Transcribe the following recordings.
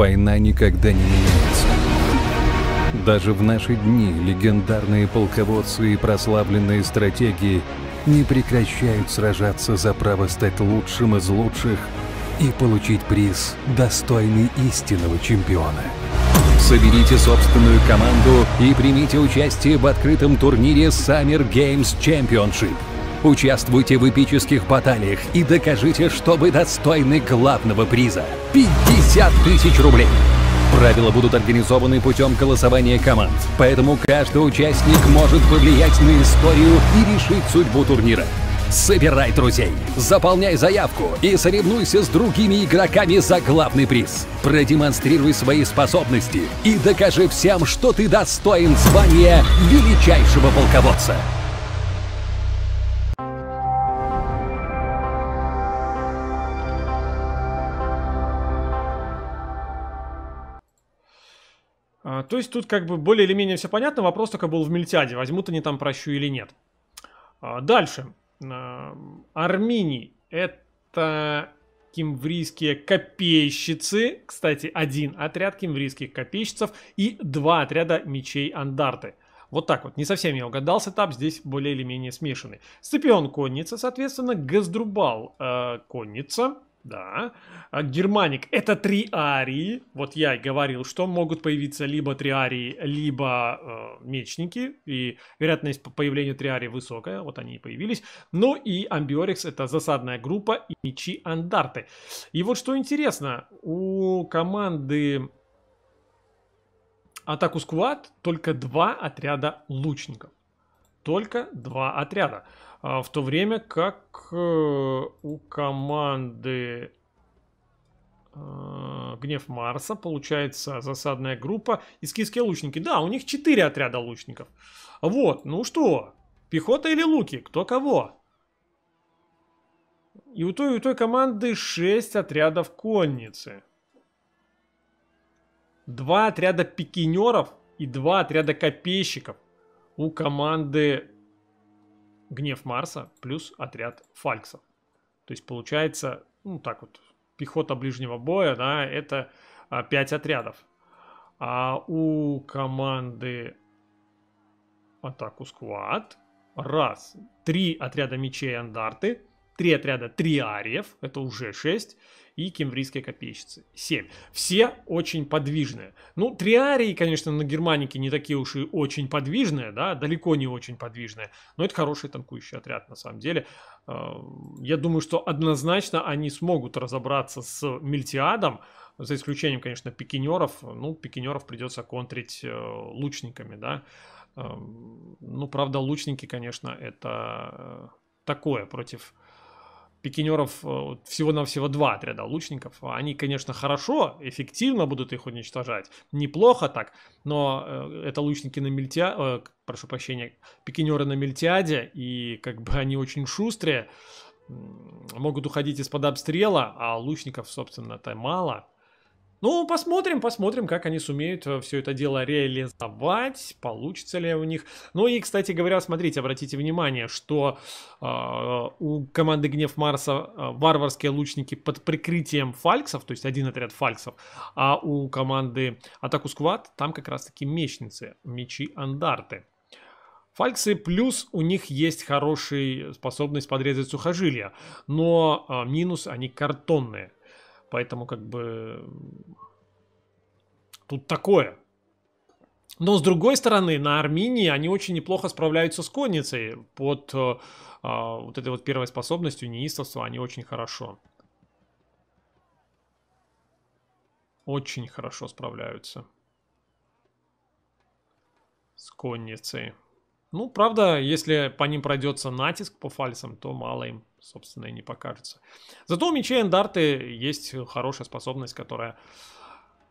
война никогда не меняется. Даже в наши дни легендарные полководцы и прославленные стратегии не прекращают сражаться за право стать лучшим из лучших и получить приз, достойный истинного чемпиона. Соберите собственную команду и примите участие в открытом турнире Summer Games Championship – Участвуйте в эпических баталиях и докажите, что вы достойны главного приза – 50 тысяч рублей. Правила будут организованы путем голосования команд, поэтому каждый участник может повлиять на историю и решить судьбу турнира. Собирай друзей, заполняй заявку и соревнуйся с другими игроками за главный приз. Продемонстрируй свои способности и докажи всем, что ты достоин звания величайшего полководца. А, то есть тут как бы более или менее все понятно, вопрос только был в Мельтяде, возьмут они там прощу или нет. А, дальше. А, Армини – это кимврийские копейщицы, кстати, один отряд кимврийских копейщицев и два отряда мечей Андарты. Вот так вот, не совсем я угадал, сетап здесь более или менее смешанный. Сципион конница, соответственно, Газдрубал э, конница – да. А, германик — это три арии. Вот я и говорил, что могут появиться либо триарии, либо э, мечники. И вероятность появления триарии высокая. Вот они и появились. Ну и амбиорикс — это засадная группа и мечи андарты. И вот что интересно, у команды Атаку Сквад только два отряда лучников. Только два отряда. А, в то время как э, у команды а, Гнев Марса, получается, засадная группа. Искийские лучники. Да, у них 4 отряда лучников. Вот, ну что, пехота или луки? Кто кого? И у той, и у той команды 6 отрядов конницы. Два отряда пикинеров и два отряда копейщиков у команды гнев Марса плюс отряд фальксов. То есть получается, ну так вот, пехота ближнего боя, да, это а, 5 отрядов. А у команды атаку сквад раз, три отряда мечей андарты, Три отряда триариев, это уже 6, и кемврийские копейщицы, 7. Все очень подвижные. Ну, триарии, конечно, на германике не такие уж и очень подвижные, да, далеко не очень подвижные, но это хороший танкующий отряд, на самом деле. А, я думаю, что однозначно они смогут разобраться с Мельтиадом, за исключением, конечно, пикинеров. Ну, пикинеров придется контрить э, лучниками, да. Эм, ну, правда, лучники, конечно, это э, такое против пикинеров э, всего-навсего два отряда лучников. Они, конечно, хорошо, эффективно будут их уничтожать, неплохо так, но э, это лучники на мельтиаде, э, прошу прощения, пикинеры на мельтиаде, и как бы они очень шустрые, могут уходить из-под обстрела, а лучников, собственно, то мало, ну, посмотрим, посмотрим, как они сумеют э, все это дело реализовать, получится ли у них. Ну и, кстати говоря, смотрите, обратите внимание, что э, у команды Гнев Марса э, варварские лучники под прикрытием фальксов, то есть один отряд фальксов, а у команды Атаку Сквад там как раз-таки мечницы, мечи Андарты. Фальксы плюс у них есть хорошая э, способность подрезать сухожилия, но э, минус они картонные. Поэтому как бы тут такое. Но с другой стороны, на Армении они очень неплохо справляются с конницей. Под э, а, вот этой вот первой способностью неистовства они очень хорошо. Очень хорошо справляются с конницей. Ну, правда, если по ним пройдется натиск по фальсам, то мало им, собственно, и не покажется. Зато у мечей эндарты есть хорошая способность, которая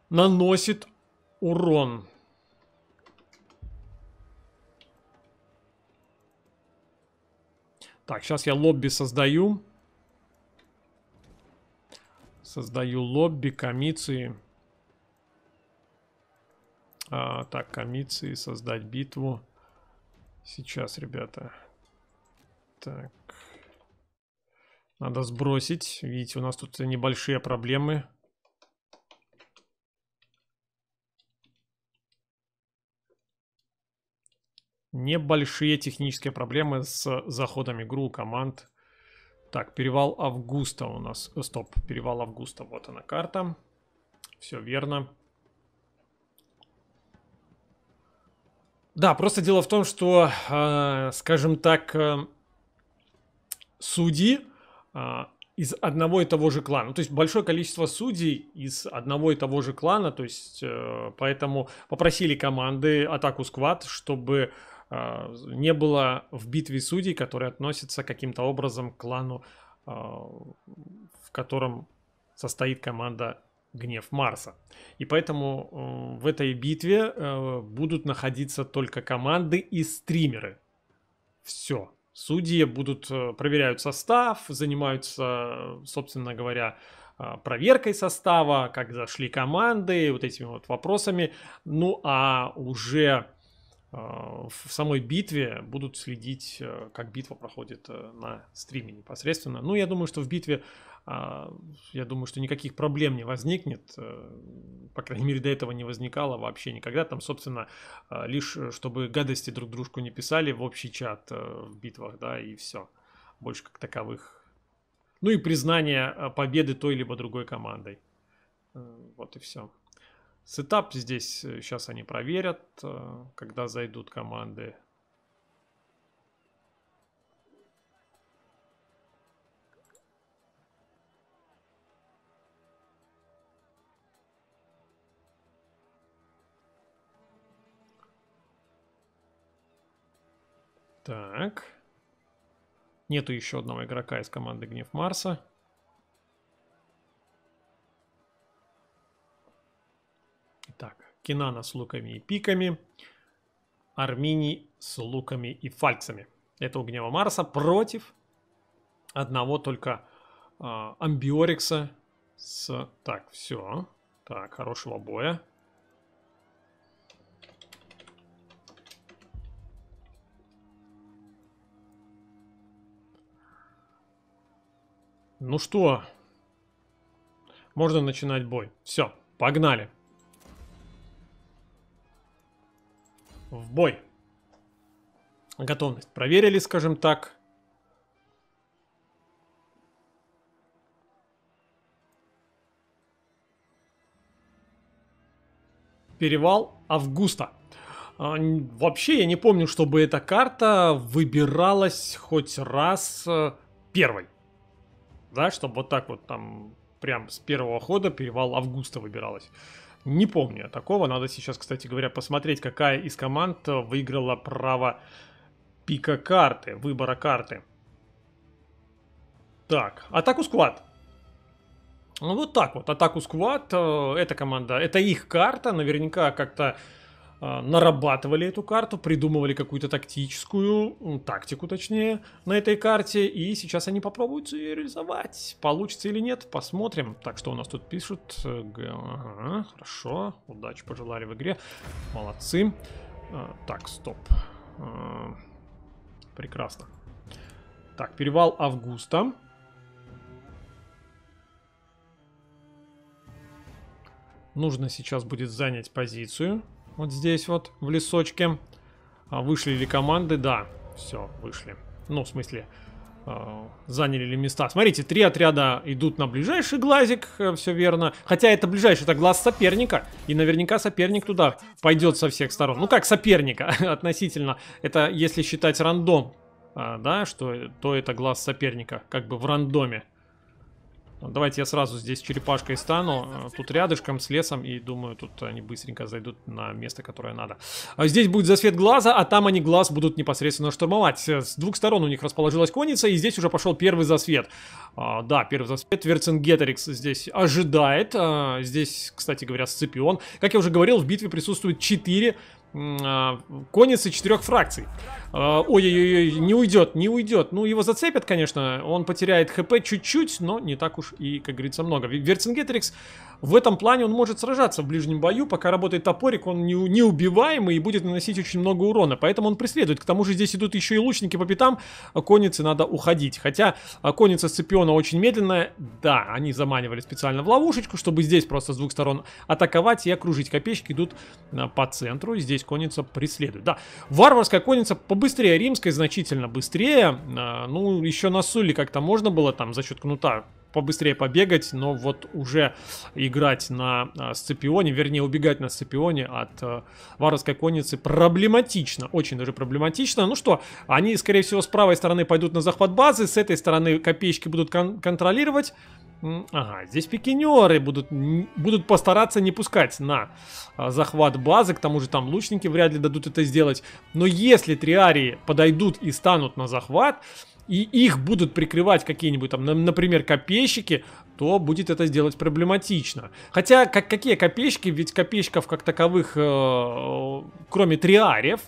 наносит урон. Так, сейчас я лобби создаю. Создаю лобби, комиции. А, так, комиции, создать битву. Сейчас, ребята. Так. Надо сбросить. Видите, у нас тут небольшие проблемы. Небольшие технические проблемы с заходами игру команд. Так, перевал Августа у нас. Э, стоп, перевал Августа. Вот она карта. Все верно. Да, просто дело в том, что, э, скажем так, э, судьи э, из одного и того же клана. Ну, то есть большое количество судей из одного и того же клана. То есть поэтому попросили команды атаку сквад, чтобы не было в битве судей, которые относятся каким-то образом к клану, в котором состоит команда гнев Марса. И поэтому э, в этой битве э, будут находиться только команды и стримеры. Все. Судьи будут э, проверяют состав, занимаются, собственно говоря, э, проверкой состава, как зашли команды, вот этими вот вопросами. Ну а уже э, в самой битве будут следить, э, как битва проходит на стриме непосредственно. Ну, я думаю, что в битве а, я думаю, что никаких проблем не возникнет. Э, по крайней мере, до этого не возникало вообще никогда. Там, собственно, а, лишь э, чтобы гадости друг дружку не писали в общий чат э, в битвах, да, и все. Больше как таковых. Ну и признание победы той либо другой командой. Вот и все. Сетап здесь сейчас они проверят, когда зайдут команды Так. Нету еще одного игрока из команды Гнев Марса. Итак, Кинана с луками и пиками. Армини с луками и фальцами. Это у Гнева Марса против одного только э, Амбиорикса с... Так, все. Так, хорошего боя. Ну что, можно начинать бой. Все, погнали. В бой. Готовность проверили, скажем так. Перевал Августа. А, вообще я не помню, чтобы эта карта выбиралась хоть раз э, первой да, чтобы вот так вот там прям с первого хода перевал Августа выбиралась. Не помню такого. Надо сейчас, кстати говоря, посмотреть, какая из команд выиграла право пика карты, выбора карты. Так, атаку склад. Ну вот так вот, атаку склад, э, эта команда, это их карта, наверняка как-то Э, нарабатывали эту карту, придумывали какую-то тактическую, тактику точнее, на этой карте, и сейчас они попробуют ее реализовать. Получится или нет, посмотрим. Так, что у нас тут пишут? Э, ага, хорошо, удачи пожелали в игре, молодцы. Э, так, стоп. Прекрасно. Так, перевал Августа. Нужно сейчас будет занять позицию. Вот здесь вот, в лесочке. А вышли ли команды? Да, все, вышли. Ну, в смысле, э, заняли ли места. Смотрите, три отряда идут на ближайший глазик, э, все верно. Хотя это ближайший, это глаз соперника. И наверняка соперник туда пойдет со всех сторон. Ну, как соперника относительно. Это если считать рандом, э, да, что, то это глаз соперника, как бы в рандоме. Ну, давайте я сразу здесь черепашкой стану. Э, тут рядышком с лесом, и думаю, тут они быстренько зайдут на место, которое надо. А здесь будет засвет глаза, а там они глаз будут непосредственно штурмовать. Э, с двух сторон у них расположилась конница, и здесь уже пошел первый засвет. А, да, первый засвет. Верцингетерикс здесь ожидает. А, здесь, кстати говоря, Сципион. Как я уже говорил, в битве присутствует 4 а, конец и четырех фракций. А, ой-ой-ой, не уйдет, не уйдет. Ну, его зацепят, конечно, он потеряет хп чуть-чуть, но не так уж и, как говорится, много. Верцингетрикс в этом плане он может сражаться в ближнем бою, пока работает топорик, он неубиваемый и будет наносить очень много урона, поэтому он преследует. К тому же здесь идут еще и лучники по пятам, а надо уходить. Хотя а, конница Сципиона очень медленная, да, они заманивали специально в ловушечку, чтобы здесь просто с двух сторон атаковать и окружить. Копейщики идут по центру, здесь здесь конница преследует. Да, варварская конница побыстрее римской, значительно быстрее. А, ну, еще на Суле как-то можно было там за счет кнута побыстрее побегать, но вот уже играть на э, Сципионе, вернее убегать на Сципионе от а, варварской конницы проблематично, очень даже проблематично. Ну что, они, скорее всего, с правой стороны пойдут на захват базы, с этой стороны копеечки будут кон контролировать, Ага, здесь пикинеры будут, будут постараться не пускать на а, захват базы, к тому же там лучники вряд ли дадут это сделать. Но если триарии подойдут и станут на захват, и их будут прикрывать какие-нибудь там, например, копейщики, то будет это сделать проблематично. Хотя, как, какие копейщики, ведь копейщиков как таковых, э, кроме триариев,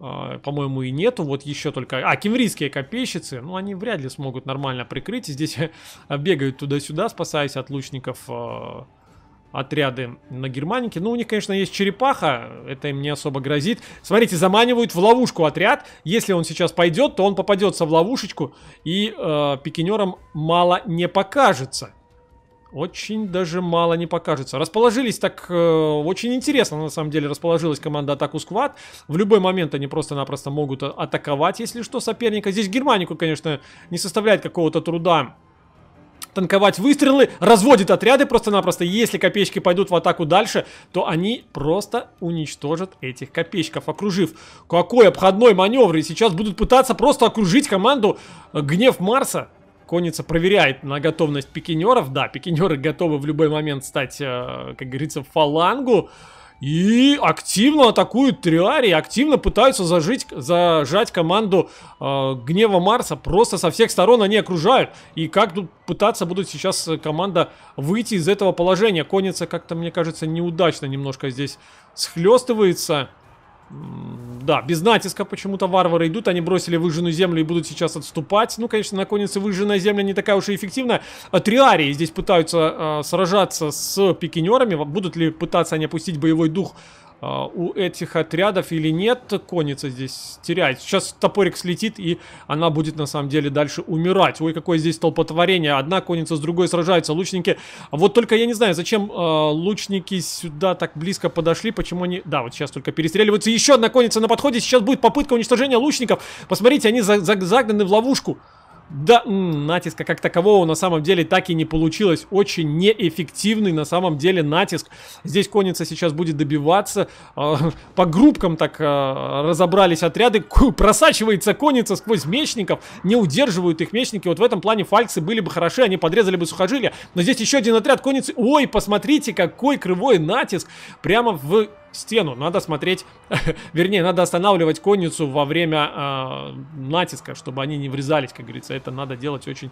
Э, по-моему, и нету. Вот еще только... А, кемрийские копейщицы, ну, они вряд ли смогут нормально прикрыть. Здесь бегают туда-сюда, спасаясь от лучников э, отряды на Германике. Ну, у них, конечно, есть черепаха, это им не особо грозит. Смотрите, заманивают в ловушку отряд. Если он сейчас пойдет, то он попадется в ловушечку, и э, пикинерам мало не покажется. Очень даже мало не покажется. Расположились так э, очень интересно, на самом деле, расположилась команда атаку сквад. В любой момент они просто-напросто могут а, атаковать, если что, соперника. Здесь Германику, конечно, не составляет какого-то труда танковать выстрелы, разводит отряды просто-напросто. Если копейщики пойдут в атаку дальше, то они просто уничтожат этих копейщиков окружив. Какой обходной маневр! И сейчас будут пытаться просто окружить команду Гнев Марса. Конница проверяет на готовность пикинеров. Да, пикинеры готовы в любой момент стать, э, как говорится, фалангу. И активно атакуют Триари, активно пытаются зажить, зажать команду э, Гнева Марса. Просто со всех сторон они окружают. И как тут пытаться будут сейчас э, команда выйти из этого положения? Конница как-то, мне кажется, неудачно немножко здесь схлестывается. Да, без натиска почему-то варвары идут, они бросили выжженную землю и будут сейчас отступать. Ну, конечно, на и выжженная земля не такая уж и эффективная. А, Триарии здесь пытаются э, сражаться с пикинерами. Будут ли пытаться они опустить боевой дух а, у этих отрядов или нет, конница здесь терять Сейчас топорик слетит, и она будет на самом деле дальше умирать. Ой, какое здесь толпотворение. Одна конница с другой сражается, лучники. А вот только я не знаю, зачем э, лучники сюда так близко подошли, почему они... Да, вот сейчас только перестреливаются. Еще одна конница на подходе, сейчас будет попытка уничтожения лучников. Посмотрите, они за за загнаны в ловушку да, натиска как такового на самом деле так и не получилось. Очень неэффективный на самом деле натиск. Здесь конница сейчас будет добиваться. А, по группкам так а, разобрались отряды. Просачивается конница сквозь мечников. Не удерживают их мечники. Вот в этом плане фальксы были бы хороши. Они подрезали бы сухожилия. Но здесь еще один отряд конницы. Ой, посмотрите, какой кривой натиск. Прямо в стену. Надо смотреть, вернее, надо останавливать конницу во время э, натиска, чтобы они не врезались, как говорится. Это надо делать очень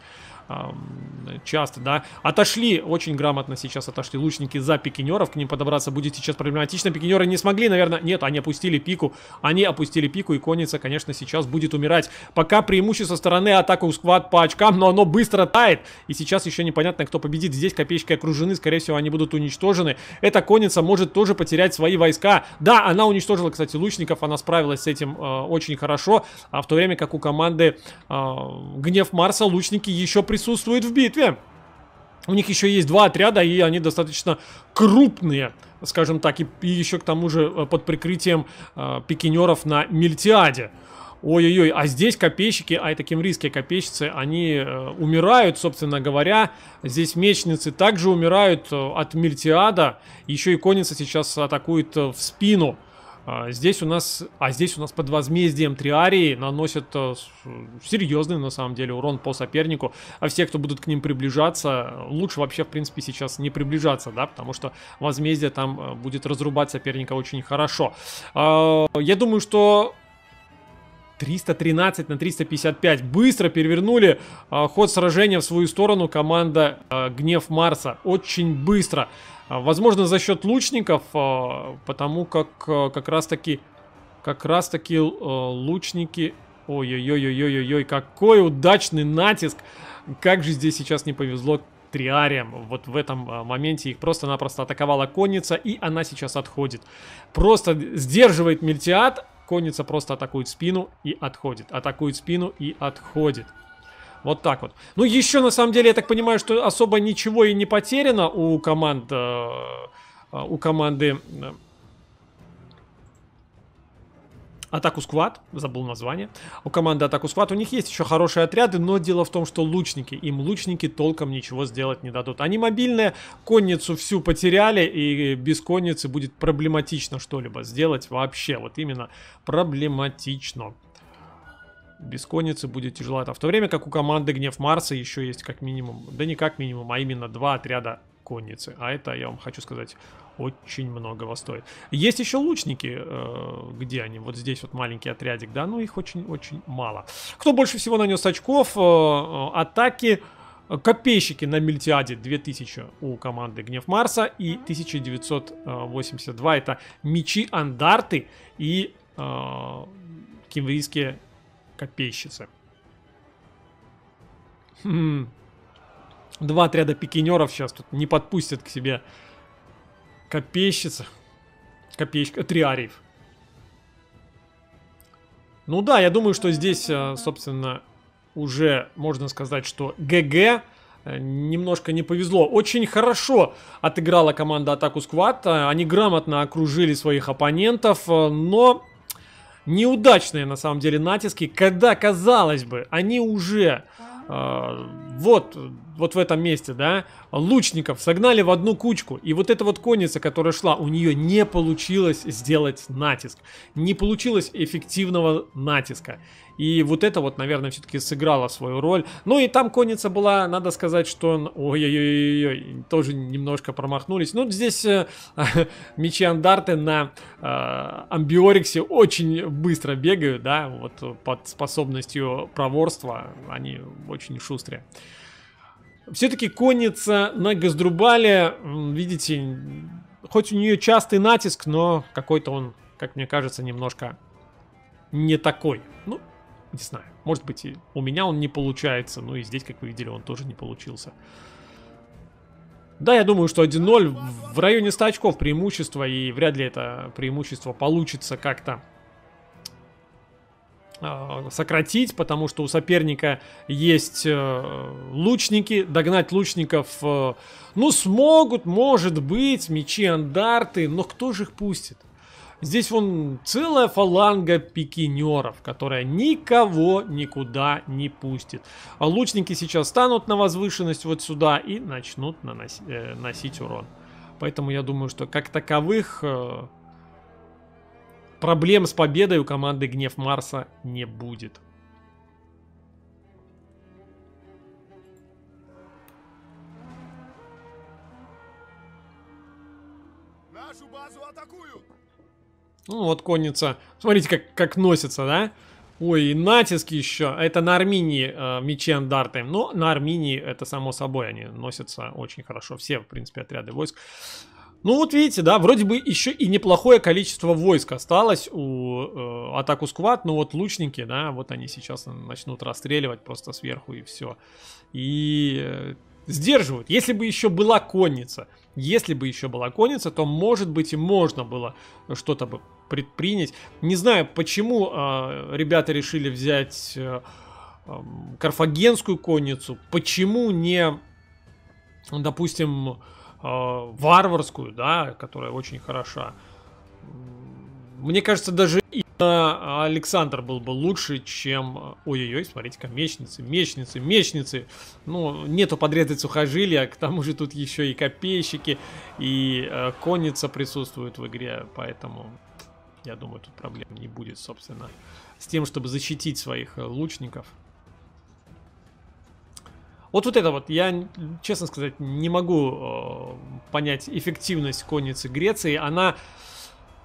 часто, да. Отошли, очень грамотно сейчас отошли лучники за пикинеров, к ним подобраться будет сейчас проблематично. Пикинеры не смогли, наверное, нет, они опустили пику, они опустили пику, и конница, конечно, сейчас будет умирать. Пока преимущество стороны атаку у сквад по очкам, но оно быстро тает, и сейчас еще непонятно, кто победит. Здесь копеечки окружены, скорее всего, они будут уничтожены. Эта конница может тоже потерять свои войска. Да, она уничтожила, кстати, лучников, она справилась с этим э, очень хорошо, а в то время как у команды э, Гнев Марса лучники еще при присутствует в битве. У них еще есть два отряда, и они достаточно крупные, скажем так, и, и еще к тому же э, под прикрытием э, пикинеров на Мильтиаде. Ой-ой-ой, а здесь копейщики, а это кемрийские копейщицы, они э, умирают, собственно говоря. Здесь мечницы также умирают э, от Мильтиада. Еще и конница сейчас атакует э, в спину. А, здесь у нас, а здесь у нас под возмездием Триарии наносят э, серьезный, на самом деле, урон по сопернику. А все, кто будут к ним приближаться, лучше вообще, в принципе, сейчас не приближаться, да, потому что возмездие там э, будет разрубать соперника очень хорошо. А, я думаю, что 313 на 355. Быстро перевернули а, ход сражения в свою сторону команда а, Гнев Марса. Очень быстро. А, возможно, за счет лучников, а, потому как а, как раз-таки как раз-таки а, лучники... Ой-ой-ой-ой-ой-ой, какой удачный натиск! Как же здесь сейчас не повезло триариям Вот в этом а, моменте их просто-напросто атаковала конница, и она сейчас отходит. Просто сдерживает Мельтиад, Конница просто атакует спину и отходит. Атакует спину и отходит. Вот так вот. Ну, еще, на самом деле, я так понимаю, что особо ничего и не потеряно у команд... Э, э, у команды э, Атаку Сквад, забыл название, у команды Атаку Сквад, у них есть еще хорошие отряды, но дело в том, что лучники, им лучники толком ничего сделать не дадут. Они мобильные, конницу всю потеряли, и без конницы будет проблематично что-либо сделать вообще, вот именно проблематично. Без конницы будет тяжело. А в то время как у команды Гнев Марса еще есть как минимум, да не как минимум, а именно два отряда конницы, а это, я вам хочу сказать, очень многого стоит. Есть еще лучники, э, где они? Вот здесь вот маленький отрядик, да, но их очень-очень мало. Кто больше всего нанес очков? Э, э, атаки... Копейщики на Мильтиаде 2000 у команды Гнев Марса и 1982 это мечи Андарты и э, кимврийские копейщицы. Хм. Два отряда пикинеров сейчас тут не подпустят к себе э, Копейщица. Копеечка. Триариев. Ну да, я думаю, что здесь, э, собственно, уже можно сказать, что ГГ э, немножко не повезло. Очень хорошо отыграла команда атаку Сквад. Э, они грамотно окружили своих оппонентов, но неудачные на самом деле натиски, когда, казалось бы, они уже э, вот вот в этом месте, да, лучников согнали в одну кучку. И вот эта вот конница, которая шла, у нее не получилось сделать натиск. Не получилось эффективного натиска. И вот это вот, наверное, все-таки сыграло свою роль. Ну и там конница была, надо сказать, что... Ой-ой-ой, тоже немножко промахнулись. Ну, здесь э, мечи андарты на э, амбиориксе очень быстро бегают, да, вот под способностью проворства они очень шустрые. Все-таки конница на Газдрубале, видите, хоть у нее частый натиск, но какой-то он, как мне кажется, немножко не такой. Ну, не знаю, может быть, и у меня он не получается, ну и здесь, как вы видели, он тоже не получился. Да, я думаю, что 1-0 в районе 100 очков преимущество, и вряд ли это преимущество получится как-то Э, сократить, потому что у соперника есть э, лучники, догнать лучников, э, ну, смогут, может быть, мечи андарты, но кто же их пустит? Здесь вон целая фаланга пикинеров, которая никого никуда не пустит. А лучники сейчас станут на возвышенность вот сюда и начнут наносить, э, носить урон. Поэтому я думаю, что как таковых э, проблем с победой у команды Гнев Марса не будет. Нашу базу атакуют! Ну вот конница. Смотрите, как, как носится, да? Ой, и натиск еще. Это на Армении э, мечи андарты. Но на Армении это само собой. Они носятся очень хорошо. Все, в принципе, отряды войск. Ну вот видите, да, вроде бы еще и неплохое количество войск осталось у э, атаку сквад, но вот лучники, да, вот они сейчас начнут расстреливать просто сверху и все. И э, сдерживают. Если бы еще была конница, если бы еще была конница, то может быть и можно было что-то бы предпринять. Не знаю, почему э, ребята решили взять э, э, карфагенскую конницу, почему не, допустим, Э, варварскую, да, которая очень хороша. Мне кажется, даже и Александр был бы лучше, чем... Э, ой-ой-ой, смотрите-ка, мечницы, мечницы, мечницы. Ну, нету подрезать сухожилия, к тому же тут еще и копейщики, и э, конница присутствует в игре, поэтому я думаю, тут проблем не будет, собственно, с тем, чтобы защитить своих э, лучников. Вот вот это вот, я, честно сказать, не могу э, понять эффективность конницы Греции. Она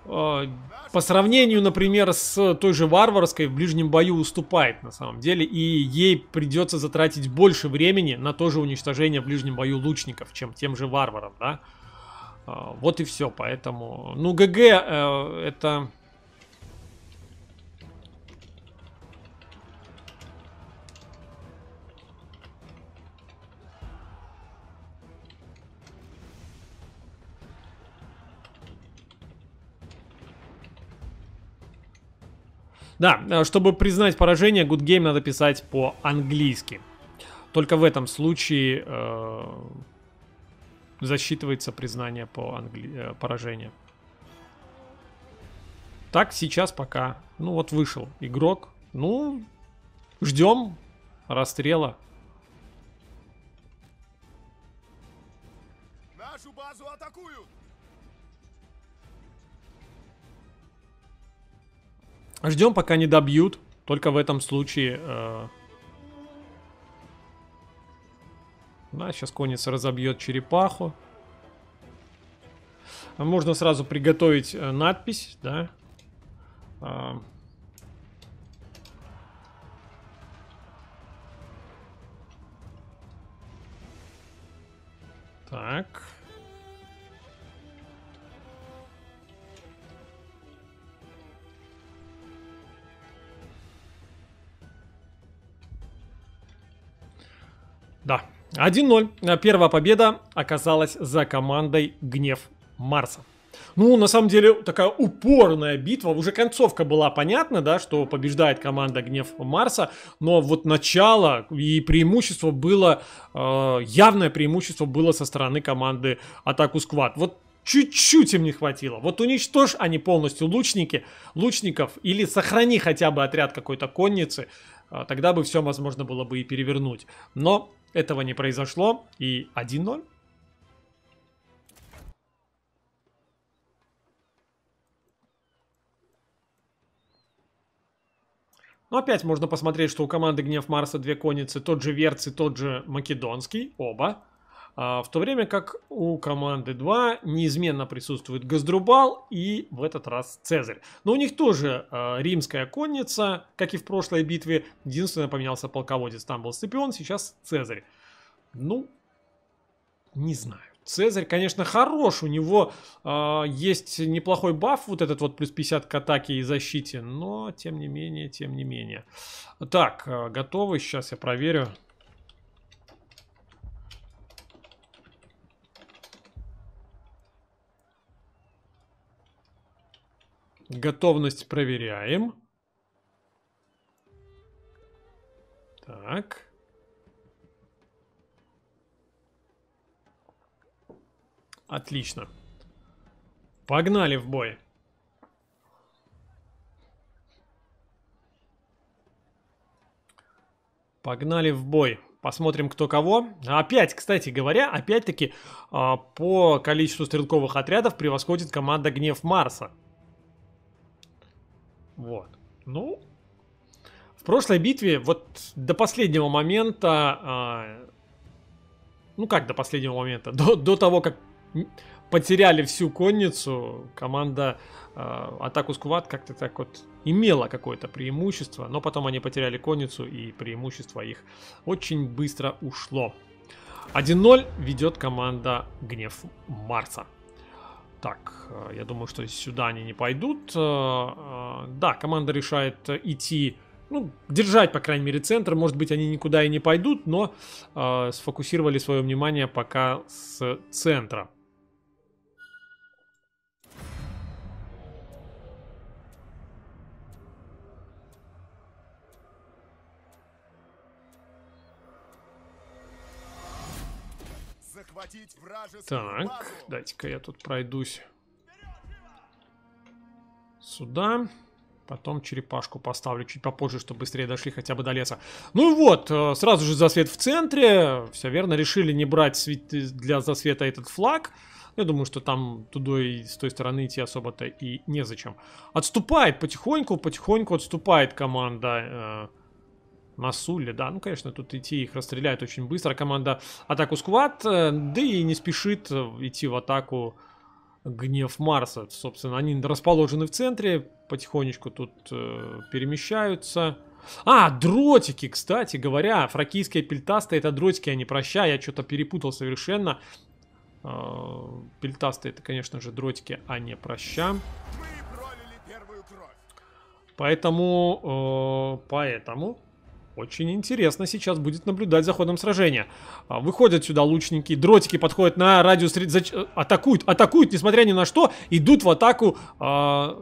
э, по сравнению, например, с той же варварской в ближнем бою уступает на самом деле, и ей придется затратить больше времени на то же уничтожение в ближнем бою лучников, чем тем же варварам, да? Э, вот и все, поэтому... Ну, ГГ э, это Да, э, чтобы признать поражение, good game надо писать по-английски. Только в этом случае э, засчитывается признание по англи... Э, поражения. Так сейчас пока. Ну вот вышел игрок. Ну, ждем расстрела. Нашу базу атакуют! Ждем, пока не добьют. Только в этом случае... Э... Да, сейчас конец разобьет черепаху. А можно сразу приготовить э, надпись, да. Э... Так. Да. 1-0. Первая победа оказалась за командой Гнев Марса. Ну, на самом деле, такая упорная битва. Уже концовка была понятна, да, что побеждает команда Гнев Марса. Но вот начало и преимущество было, э, явное преимущество было со стороны команды Атаку Сквад. Вот чуть-чуть им не хватило. Вот уничтожь они полностью лучники, лучников или сохрани хотя бы отряд какой-то конницы, э, тогда бы все возможно было бы и перевернуть. Но этого не произошло. И 1-0. Но ну, опять можно посмотреть, что у команды Гнев Марса две конницы, тот же Верц тот же Македонский, оба. А, в то время как у команды 2 неизменно присутствует Газдрубал и в этот раз Цезарь. Но у них тоже а, римская конница, как и в прошлой битве. Единственное, поменялся полководец. Там был Сципион, сейчас Цезарь. Ну, не знаю. Цезарь, конечно, хорош, у него э, есть неплохой баф, вот этот вот плюс 50 к атаке и защите, но тем не менее, тем не менее. Так, э, готовы, сейчас я проверю. Готовность проверяем. Так. Отлично. Погнали в бой. Погнали в бой. Посмотрим, кто кого. Опять, кстати говоря, опять-таки а, по количеству стрелковых отрядов превосходит команда Гнев Марса. Вот. Ну, в прошлой битве вот до последнего момента, а, ну как до последнего момента, до, до того, как потеряли всю конницу, команда э, а, атаку Сквад как-то так вот имела какое-то преимущество, но потом они потеряли конницу и преимущество их очень быстро ушло. 1-0 ведет команда Гнев Марса. Так, э, я думаю, что сюда они не пойдут. Э, э, да, команда решает идти, ну, держать, по крайней мере, центр. Может быть, они никуда и не пойдут, но сфокусировали свое внимание пока с центра. Так, дайте-ка я тут пройдусь. Сюда. Потом черепашку поставлю чуть попозже, чтобы быстрее дошли хотя бы до леса. Ну и вот, э, сразу же засвет в центре. Все верно, решили не брать для засвета этот флаг. Я думаю, что там туда и с той стороны идти особо-то и незачем. Отступает потихоньку, потихоньку отступает команда э, Масули, да, ну, конечно, тут идти их расстреляют очень быстро. Команда атаку Сквад, э, да и не спешит э, идти в атаку Гнев Марса. Собственно, они расположены в центре, потихонечку тут э, перемещаются. А, дротики, кстати говоря, фракийская пельтастая, это дротики, а не проща, я что-то перепутал совершенно. Э, пельтастые, это, конечно же, дротики, а не проща. Поэтому, э, поэтому очень интересно сейчас будет наблюдать за ходом сражения. А, выходят сюда лучники, дротики подходят на радиус... Э, атакуют, атакуют, несмотря ни на что. Идут в атаку... Э...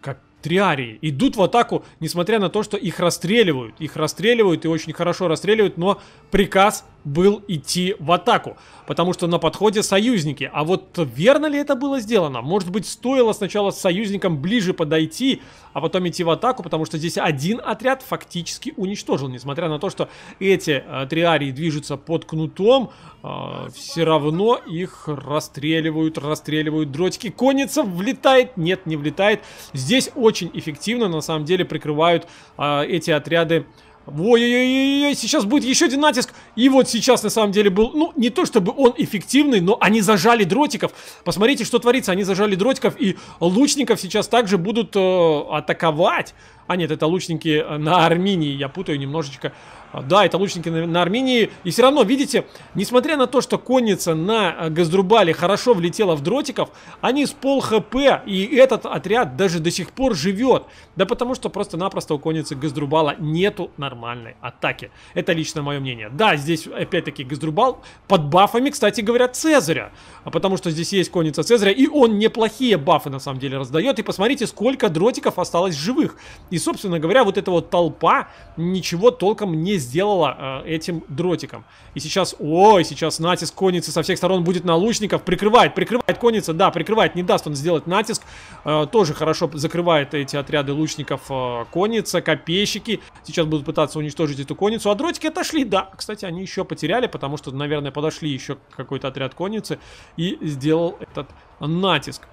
Как триарии. Идут в атаку, несмотря на то, что их расстреливают. Их расстреливают и очень хорошо расстреливают, но приказ был идти в атаку, потому что на подходе союзники. А вот верно ли это было сделано? Может быть, стоило сначала с союзником ближе подойти, а потом идти в атаку, потому что здесь один отряд фактически уничтожил. Несмотря на то, что эти э, триарии движутся под кнутом, э, все равно их расстреливают, расстреливают дротики. Конница влетает? Нет, не влетает. Здесь очень эффективно, на самом деле, прикрывают э, эти отряды Ой-ой-ой, сейчас будет еще один натиск. И вот сейчас на самом деле был, ну, не то чтобы он эффективный, но они зажали дротиков. Посмотрите, что творится. Они зажали дротиков, и лучников сейчас также будут э, атаковать. А нет, это лучники э, на Армении, я путаю немножечко. А, да, это лучники на, на Армении. И все равно, видите, несмотря на то, что конница на э, Газдрубале хорошо влетела в дротиков, они с пол хп, и этот отряд даже до сих пор живет. Да потому что просто-напросто у конницы Газдрубала нету нормальной атаки. Это лично мое мнение. Да, здесь опять-таки Газдрубал под бафами, кстати говоря, Цезаря. А потому что здесь есть конница Цезаря, и он неплохие бафы на самом деле раздает. И посмотрите, сколько дротиков осталось живых. И собственно говоря, вот эта вот толпа ничего толком не сделала э, этим дротиком. И сейчас, ой, сейчас натиск конницы со всех сторон будет на лучников. Прикрывает, прикрывает конница, да, прикрывает, не даст он сделать натиск. Э, тоже хорошо закрывает эти отряды лучников э, конница, копейщики. Сейчас будут пытаться уничтожить эту конницу. А дротики отошли, да. Кстати, они еще потеряли, потому что, наверное, подошли еще какой-то отряд конницы и сделал этот натиск.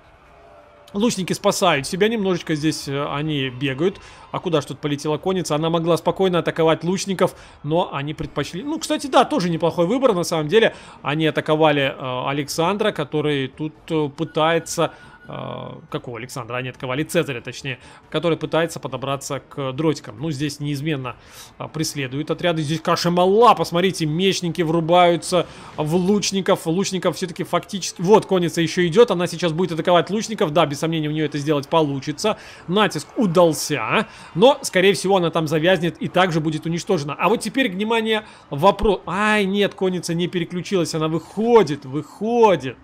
Лучники спасают себя немножечко, здесь э, они бегают. А куда что-то полетела конница? Она могла спокойно атаковать лучников, но они предпочли... Ну, кстати, да, тоже неплохой выбор, на самом деле. Они атаковали э, Александра, который тут э, пытается Э, какого Александра Анеткова, или Цезаря, точнее, который пытается подобраться к дротикам. Ну, здесь неизменно а, преследуют отряды. Здесь каша мала, посмотрите, мечники врубаются в лучников. Лучников все-таки фактически... Вот, конница еще идет, она сейчас будет атаковать лучников. Да, без сомнения, у нее это сделать получится. Натиск удался, но, скорее всего, она там завязнет и также будет уничтожена. А вот теперь, внимание, вопрос... Ай, нет, конница не переключилась, она выходит, выходит.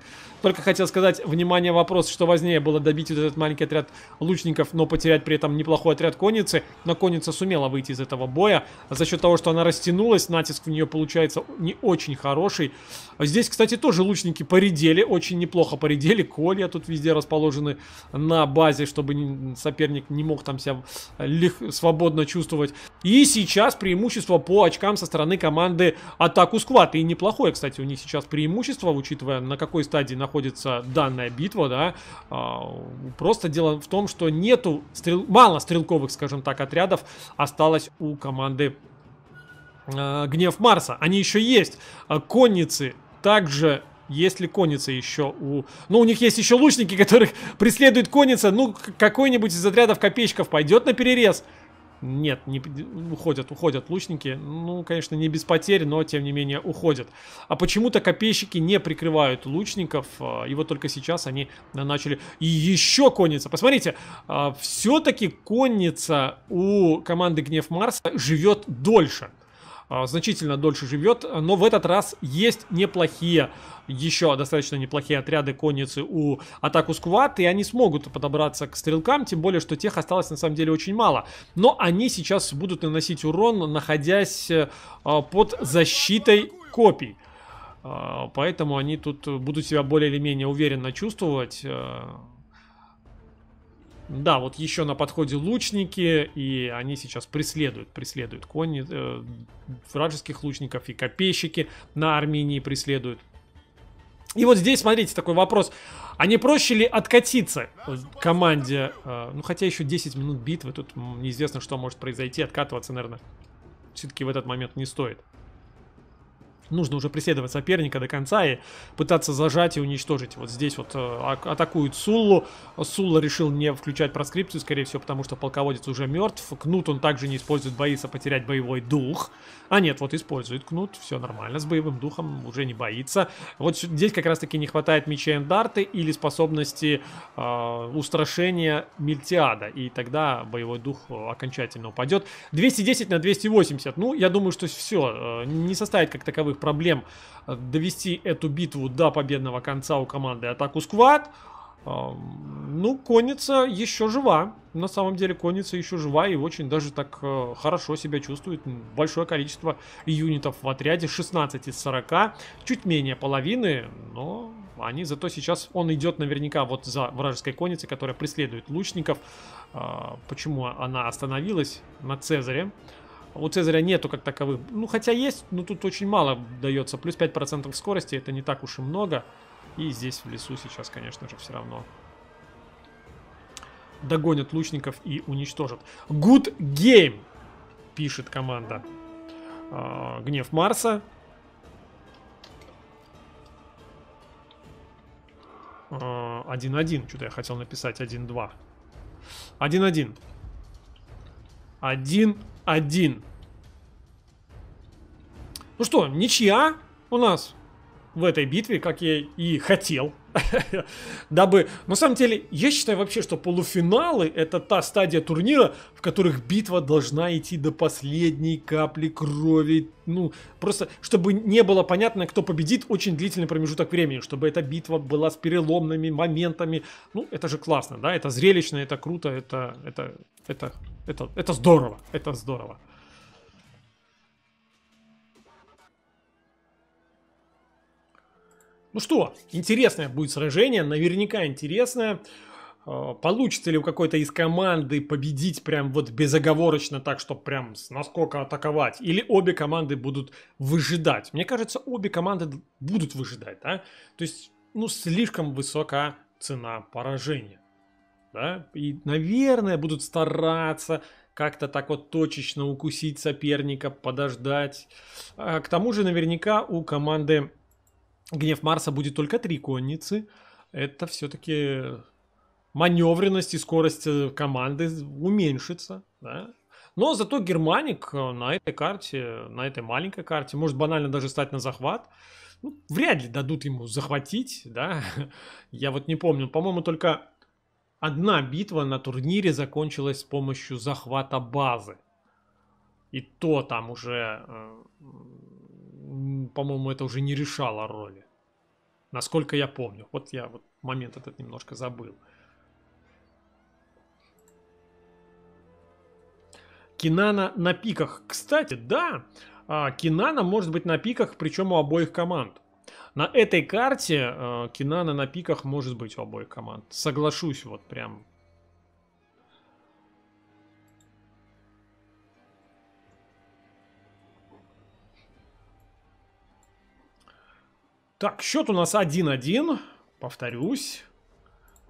Только хотел сказать, внимание, вопрос, что важнее было добить вот этот маленький отряд лучников, но потерять при этом неплохой отряд конницы. Но конница сумела выйти из этого боя. За счет того, что она растянулась, натиск в нее получается не очень хороший. Здесь, кстати, тоже лучники поредели, очень неплохо поредели. Колья тут везде расположены на базе, чтобы соперник не мог там себя лег... свободно чувствовать. И сейчас преимущество по очкам со стороны команды Атаку Сквад. И неплохое, кстати, у них сейчас преимущество, учитывая на какой стадии находится находится данная битва, да. А, просто дело в том, что нету, стрел... мало стрелковых, скажем так, отрядов осталось у команды а, Гнев Марса. Они еще есть. А конницы также есть ли конница еще у... Ну, у них есть еще лучники, которых преследует конница. Ну, какой-нибудь из отрядов копейщиков пойдет на перерез. Нет, не, уходят, уходят лучники. Ну, конечно, не без потерь, но тем не менее уходят. А почему-то копейщики не прикрывают лучников. А, и вот только сейчас они начали. И еще конница. Посмотрите, а, все-таки конница у команды Гнев Марса живет дольше. А, значительно дольше живет, но в этот раз есть неплохие, еще достаточно неплохие отряды конницы у атаку сквад, и они смогут подобраться к стрелкам, тем более, что тех осталось на самом деле очень мало. Но они сейчас будут наносить урон, находясь э, под защитой копий. А, поэтому они тут будут себя более или менее уверенно чувствовать. Э, да, вот еще на подходе лучники, и они сейчас преследуют, преследуют кони э, вражеских лучников, и копейщики на Армении преследуют. И вот здесь, смотрите, такой вопрос. А не проще ли откатиться команде? Э, ну, хотя еще 10 минут битвы, тут неизвестно, что может произойти. Откатываться, наверное, все-таки в этот момент не стоит нужно уже преследовать соперника до конца и пытаться зажать и уничтожить. Вот здесь вот а атакуют Суллу. Сулла решил не включать проскрипцию, скорее всего, потому что полководец уже мертв. Кнут он также не использует, боится потерять боевой дух. А нет, вот использует Кнут, все нормально, с боевым духом уже не боится. Вот здесь как раз-таки не хватает меча Эндарты или способности э, устрашения Мильтиада. И тогда боевой дух э, окончательно упадет. 210 на 280. Ну, я думаю, что все. Э, не составит как таковых особых проблем э, довести эту битву до победного конца у команды Атаку Сквад. Ну, конница еще жива. На самом деле, конница еще жива и очень даже так э, хорошо себя чувствует. Большое количество юнитов в отряде, 16 из 40, чуть менее половины, но они зато сейчас, он идет наверняка вот за вражеской конницей, которая преследует лучников. А, почему она остановилась на Цезаре? А у Цезаря нету как таковых. Ну, хотя есть, но тут очень мало дается. Плюс 5% скорости, это не так уж и много. И здесь в лесу сейчас, конечно же, все равно догонят лучников и уничтожат. Good game, пишет команда. Э, гнев Марса. Э, а, 1-1. Что-то я хотел написать 1-2. 1-1. 1 один. Ну что, ничья у нас в этой битве, как я и хотел. Дабы... На самом деле, я считаю вообще, что полуфиналы это та стадия турнира, в которых битва должна идти до последней капли крови. Ну, просто, чтобы не было понятно, кто победит, очень длительный промежуток времени, чтобы эта битва была с переломными моментами. Ну, это же классно, да? Это зрелищно, это круто, это, это это, это, это здорово, это здорово. Ну что, интересное будет сражение, наверняка интересное. А, получится ли у какой-то из команды победить прям вот безоговорочно так, чтобы прям насколько атаковать? Или обе команды будут выжидать? Мне кажется, обе команды будут выжидать, да? То есть, ну, слишком высока цена поражения да, и, наверное, будут стараться как-то так вот точечно укусить соперника, подождать. А, к тому же наверняка у команды Гнев Марса будет только три конницы. Это все-таки маневренность и скорость э, команды уменьшится. Да? Но зато Германик э, на этой карте, на этой маленькой карте, может банально даже стать на захват. Ну, вряд ли дадут ему захватить, да. Я вот не помню, по-моему, только Одна битва на турнире закончилась с помощью захвата базы. И то там уже, э, по-моему, это уже не решало роли. Насколько я помню. Вот я вот момент этот немножко забыл. Кинана на пиках. Кстати, да, а, Кинана может быть на пиках, причем у обоих команд. На этой карте э, Кинана на пиках может быть у обоих команд. Соглашусь вот прям. Так, счет у нас 1-1. Повторюсь.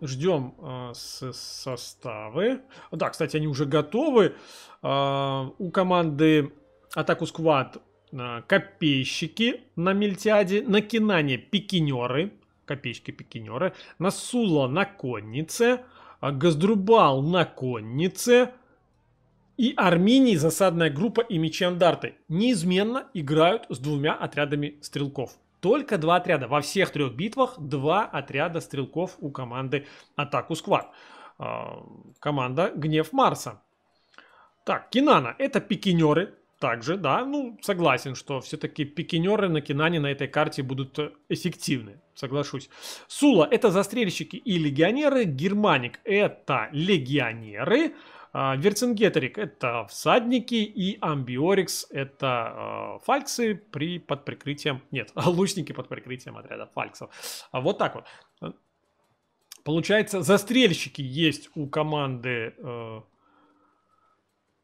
Ждем э, составы. Да, кстати, они уже готовы. Э, у команды Атаку Сквад Э, копейщики на Мельтиаде, на Кинане пикинеры, копейщики-пикинеры, Насула на коннице, а Газдрубал на коннице и Армении засадная группа и мечи-андарты неизменно играют с двумя отрядами стрелков. Только два отряда. Во всех трех битвах два отряда стрелков у команды Атаку Сквад. Э, команда Гнев Марса. Так, Кинана – это пикинеры, также, да, ну, согласен, что все-таки пикинеры на Кинане на этой карте будут э, эффективны, соглашусь. Сула – это застрельщики и легионеры, Германик – это легионеры, а, Верцингеторик – это всадники, и Амбиорикс – это э, фальксы при, под прикрытием, нет, лучники под прикрытием отряда фальксов. А вот так вот. Получается, застрельщики есть у команды э,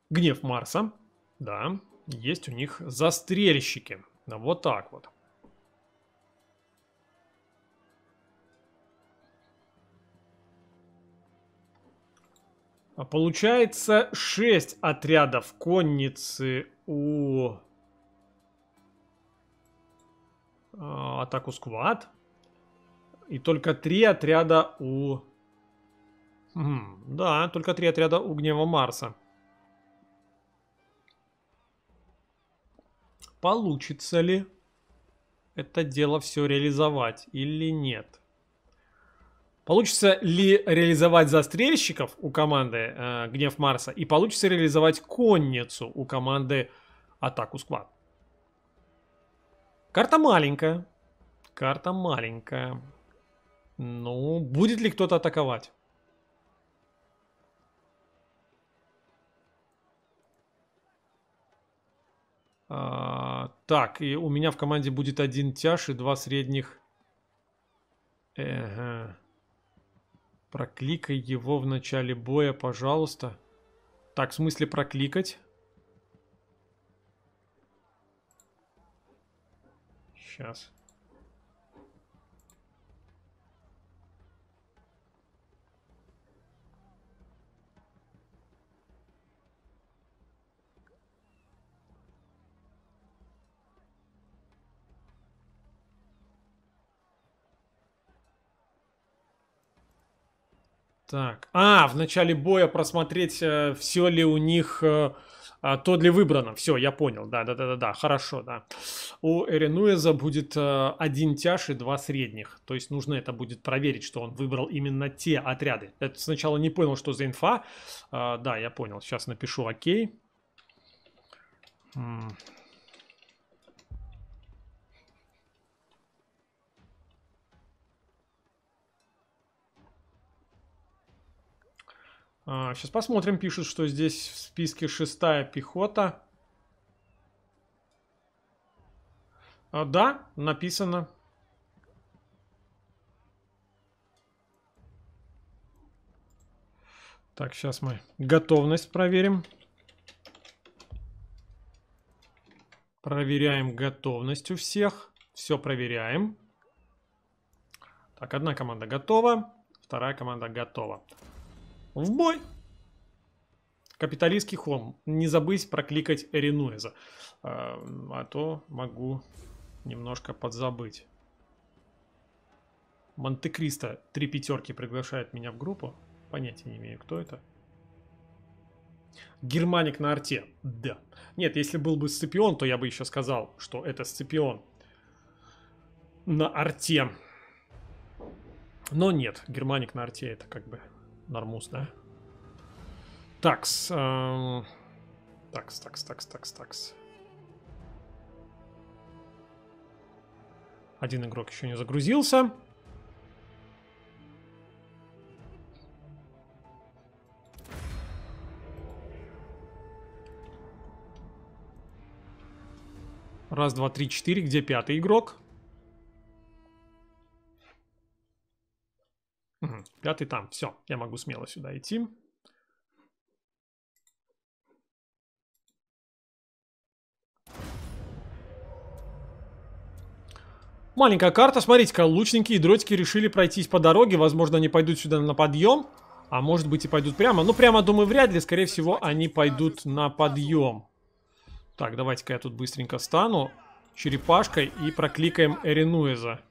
Гнев Марса, да есть у них застрельщики. Вот так вот. А получается 6 отрядов конницы у а, атаку сквад. И только 3 отряда у... да, только 3 отряда у гнева Марса. получится ли это дело все реализовать или нет. Получится ли реализовать застрельщиков у команды э, Гнев Марса и получится реализовать конницу у команды Атаку Сквад. Карта маленькая. Карта маленькая. Ну, будет ли кто-то атаковать? А, так, и у меня в команде будет один тяж и два средних. Ага. Прокликай его в начале боя, пожалуйста. Так, в смысле прокликать? Сейчас. Так. А, в начале боя просмотреть, э, все ли у них э, а, то ли выбрано. Все, я понял. Да, да, да, да, да. Хорошо, да. У Эренуэза будет э, один тяж и два средних. То есть нужно это будет проверить, что он выбрал именно те отряды. Это сначала не понял, что за инфа. А, да, я понял. Сейчас напишу окей. сейчас а, посмотрим, пишут, что здесь в списке шестая пехота. А, да, написано. Так, сейчас мы готовность проверим. Проверяем готовность у всех. Все проверяем. Так, одна команда готова, вторая команда готова в бой. Капиталистский хом. Не забыть прокликать Ренуэза. А, а то могу немножко подзабыть. Монте-Кристо три пятерки приглашает меня в группу. Понятия не имею, кто это. Германик на арте. Да. Нет, если был бы Сципион, то я бы еще сказал, что это Сципион на арте. Но нет, Германик на арте это как бы Нормус, да? Такс. Эм... Такс, такс, такс, такс, такс. Один игрок еще не загрузился. Раз, два, три, четыре. Где пятый игрок? Угу. Пятый а там. Все, я могу смело сюда идти. Маленькая карта, смотрите-ка, лучники и дротики решили пройтись по дороге, возможно, они пойдут сюда на подъем, а может быть и пойдут прямо. Ну, прямо, думаю, вряд ли, скорее всего, они пойдут на подъем. Так, давайте-ка я тут быстренько стану черепашкой и прокликаем Эринуэза.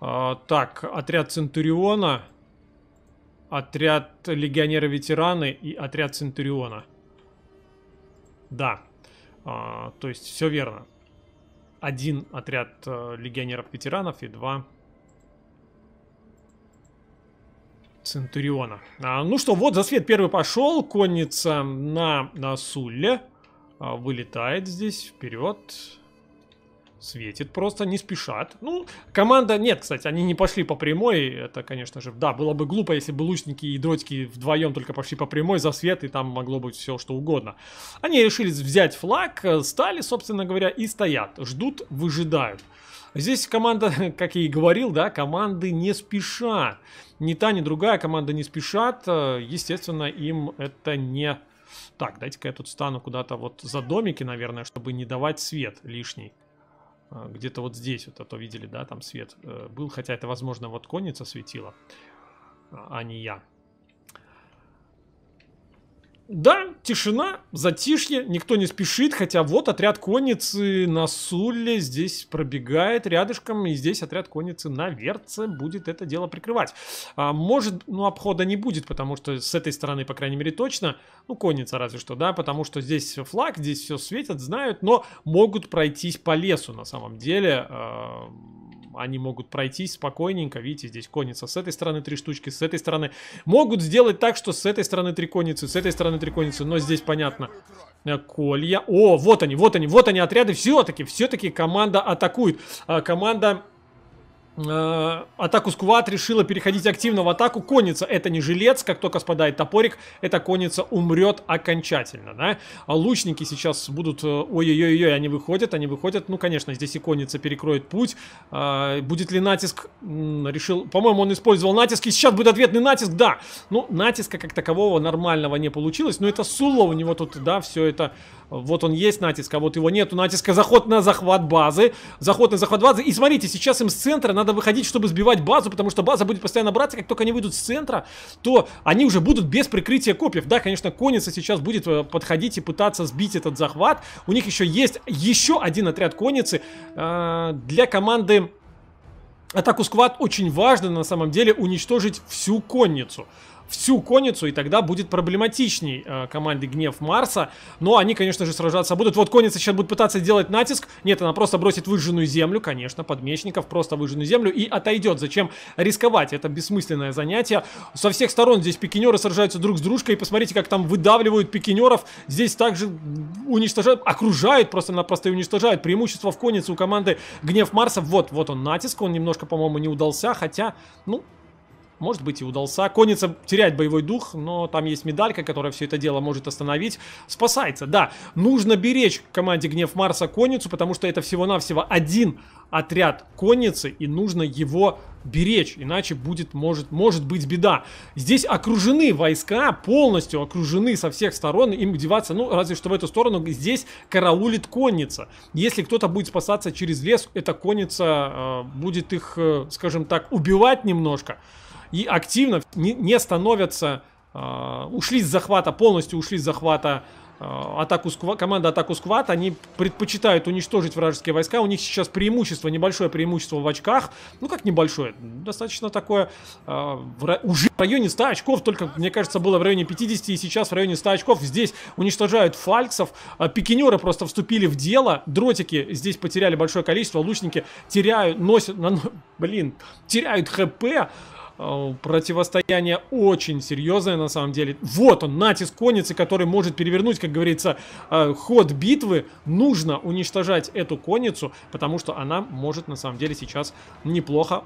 А, так, отряд Центуриона, отряд легионера-ветераны и отряд Центуриона. Да, а, то есть все верно. Один отряд э, легионеров-ветеранов и два Центуриона. А, ну что, вот засвет первый пошел. Конница на, на Сулле. А, вылетает здесь вперед светит просто, не спешат. Ну, команда нет, кстати, они не пошли по прямой, это, конечно же, да, было бы глупо, если бы лучники и дротики вдвоем только пошли по прямой за свет, и там могло быть все, что угодно. Они решили взять флаг, э, стали, собственно говоря, и стоят, ждут, выжидают. Здесь команда, как я и говорил, да, команды не спешат. Ни та, ни другая команда не спешат. Э, естественно, им это не... Так, дайте-ка я тут стану куда-то вот за домики, наверное, чтобы не давать свет лишний. А, где-то вот здесь вот, а то видели, да, там свет э, был, хотя это, возможно, вот конница светила, а, а не я. Да, тишина, затишье, никто не спешит, хотя вот отряд конницы на Сулле здесь пробегает рядышком, и здесь отряд конницы на Верце будет это дело прикрывать. А, может, ну, обхода не будет, потому что с этой стороны, по крайней мере, точно, ну, конница разве что, да, потому что здесь флаг, здесь все светят, знают, но могут пройтись по лесу на самом деле, э они могут пройтись спокойненько, видите, здесь конница с этой стороны три штучки, с этой стороны. Могут сделать так, что с этой стороны три конницы, с этой стороны три конницы, но здесь понятно. Э, колья. О, вот они, вот они, вот они отряды. Все-таки, все-таки команда атакует. Э, команда Э, атаку Скуват решила переходить активно в атаку. Конница это не жилец, как только спадает топорик, эта конница умрет окончательно, да. А лучники сейчас будут, э, ой-ой-ой, они выходят, они выходят. Ну, конечно, здесь и конница перекроет путь. А, будет ли натиск? Решил, по-моему, он использовал натиск, и сейчас будет ответный натиск, да. Ну, натиска как такового нормального не получилось, но это Сулла у него тут, да, все это... Вот он есть натиск, а вот его нету натиска. Заход на захват базы, заход на захват базы. И смотрите, сейчас им с центра на надо выходить, чтобы сбивать базу, потому что база будет постоянно браться, как только они выйдут с центра, то они уже будут без прикрытия копьев. Да, конечно, конница сейчас будет э, подходить и пытаться сбить этот захват. У них еще есть еще один отряд конницы э, для команды Атаку сквад очень важно на самом деле уничтожить всю конницу всю конницу, и тогда будет проблематичней э, команды Гнев Марса. Но они, конечно же, сражаться будут. Вот конница сейчас будет пытаться делать натиск. Нет, она просто бросит выжженную землю, конечно, подмечников просто выжженную землю и отойдет. Зачем рисковать? Это бессмысленное занятие. Со всех сторон здесь пикинеры сражаются друг с дружкой. И посмотрите, как там выдавливают пикинеров. Здесь также уничтожают, окружают просто-напросто и уничтожают. Преимущество в коннице у команды Гнев Марса. Вот, вот он натиск. Он немножко, по-моему, не удался. Хотя, ну, может быть и удался. Конница теряет боевой дух, но там есть медалька, которая все это дело может остановить. Спасается, да. Нужно беречь команде Гнев Марса конницу, потому что это всего-навсего один отряд конницы, и нужно его беречь, иначе будет, может, может быть беда. Здесь окружены войска, полностью окружены со всех сторон, им деваться, ну, разве что в эту сторону, здесь караулит конница. Если кто-то будет спасаться через лес, эта конница э, будет их, э, скажем так, убивать немножко и активно не, не становятся, э, ушли с захвата, полностью ушли с захвата э, атаку сква, команда атаку сквад, они предпочитают уничтожить вражеские войска, у них сейчас преимущество, небольшое преимущество в очках, ну как небольшое, достаточно такое, э, в, уже в районе 100 очков, только мне кажется было в районе 50 и сейчас в районе 100 очков, здесь уничтожают фальксов, э, пикинеры просто вступили в дело, дротики здесь потеряли большое количество, лучники теряют, носят, на, блин, теряют хп, Э, противостояние очень серьезное на самом деле. Вот он, натиск конницы, который может перевернуть, как говорится, э, ход битвы. Нужно уничтожать эту конницу, потому что она может на самом деле сейчас неплохо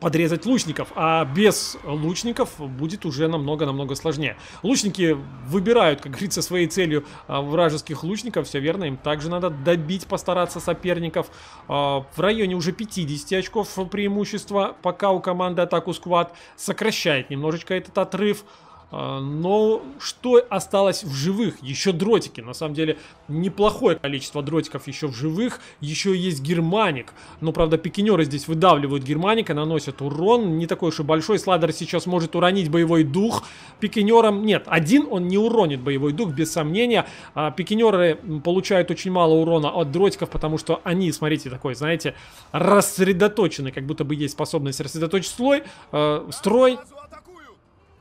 подрезать лучников, а без лучников будет уже намного-намного сложнее. Лучники выбирают, как говорится, своей целью а, вражеских лучников, все верно, им также надо добить, постараться соперников. А, в районе уже 50 очков преимущества, пока у команды атаку сквад сокращает немножечко этот отрыв. А, но что осталось в живых? Еще дротики. На самом деле неплохое количество дротиков еще в живых. Еще есть германик. Но, правда, пикинеры здесь выдавливают германика, наносят урон. Не такой уж и большой. Сладер сейчас может уронить боевой дух пикинерам. Нет, один он не уронит боевой дух, без сомнения. А, пикинеры получают очень мало урона от дротиков, потому что они, смотрите, такой, знаете, рассредоточены. Как будто бы есть способность рассредоточить слой, э, строй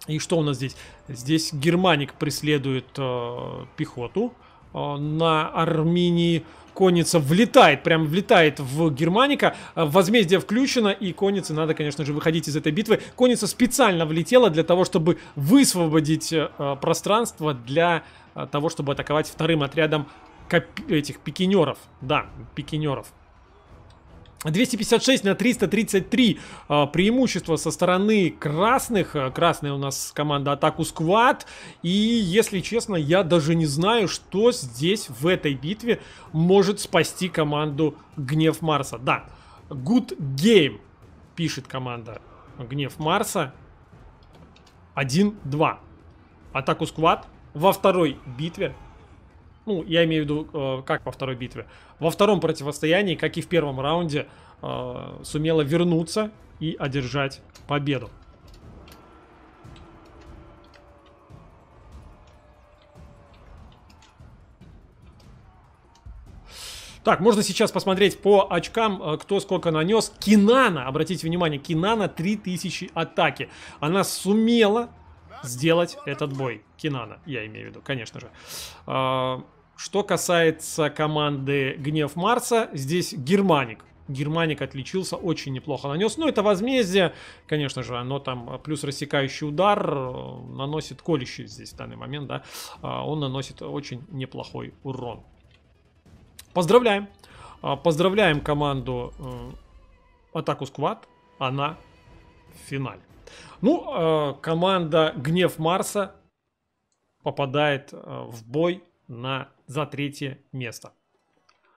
и что у нас здесь? Здесь германик преследует э, пехоту. Э, на Армении конница влетает, прям влетает в германика. Э, возмездие включено, и конница надо, конечно же, выходить из этой битвы. Конница специально влетела для того, чтобы высвободить э, пространство для э, того, чтобы атаковать вторым отрядом этих пикинеров. Да, пикинеров. 256 на 333 а, преимущество со стороны красных. А, красная у нас команда атаку сквад. И, если честно, я даже не знаю, что здесь в этой битве может спасти команду Гнев Марса. Да, good game, пишет команда Гнев Марса. 1-2. Атаку сквад во второй битве ну, я имею в виду, э, как во второй битве. Во втором противостоянии, как и в первом раунде, э, сумела вернуться и одержать победу. Так, можно сейчас посмотреть по очкам, э, кто сколько нанес. Кинана, обратите внимание, Кинана 3000 атаки. Она сумела сделать этот бой. Кинана, я имею в виду, конечно же. Э, что касается команды Гнев Марса, здесь Германик. Германик отличился, очень неплохо нанес. Ну, это возмездие, конечно же, оно там э, плюс рассекающий удар э, наносит колющий здесь в данный момент, да. А, он наносит очень неплохой урон. Поздравляем. А, поздравляем команду э, Атаку Сквад. Она в финале. Ну, команда Гнев Марса попадает в бой на, за третье место.